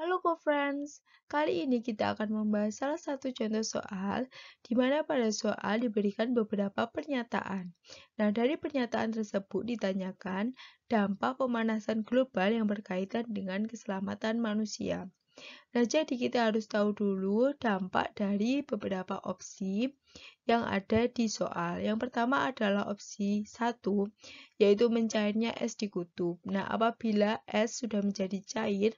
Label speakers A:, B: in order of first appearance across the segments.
A: Halo co-friends, kali ini kita akan membahas salah satu contoh soal di mana pada soal diberikan beberapa pernyataan. Nah, dari pernyataan tersebut ditanyakan dampak pemanasan global yang berkaitan dengan keselamatan manusia. Nah, jadi kita harus tahu dulu dampak dari beberapa opsi yang ada di soal. Yang pertama adalah opsi 1, yaitu mencairnya es di kutub. Nah, apabila es sudah menjadi cair,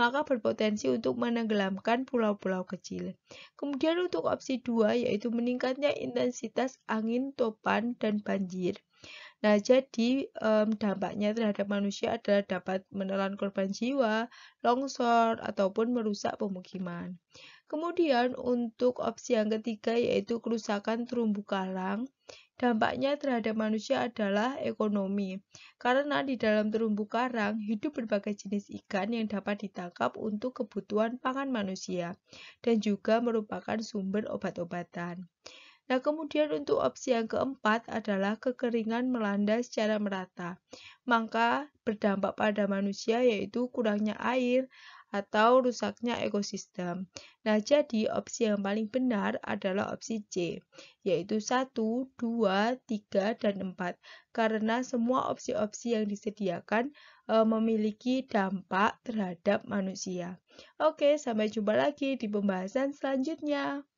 A: maka berpotensi untuk menenggelamkan pulau-pulau kecil. Kemudian untuk opsi 2, yaitu meningkatnya intensitas angin topan dan banjir. Nah, jadi um, dampaknya terhadap manusia adalah dapat menelan korban jiwa, longsor, ataupun merusak pemukiman. Kemudian untuk opsi yang ketiga yaitu kerusakan terumbu karang, dampaknya terhadap manusia adalah ekonomi. Karena di dalam terumbu karang hidup berbagai jenis ikan yang dapat ditangkap untuk kebutuhan pangan manusia dan juga merupakan sumber obat-obatan. Nah, kemudian untuk opsi yang keempat adalah kekeringan melanda secara merata. Maka berdampak pada manusia yaitu kurangnya air atau rusaknya ekosistem. Nah, jadi opsi yang paling benar adalah opsi C, yaitu 1, 2, 3, dan 4. Karena semua opsi-opsi yang disediakan e, memiliki dampak terhadap manusia. Oke, sampai jumpa lagi di pembahasan selanjutnya.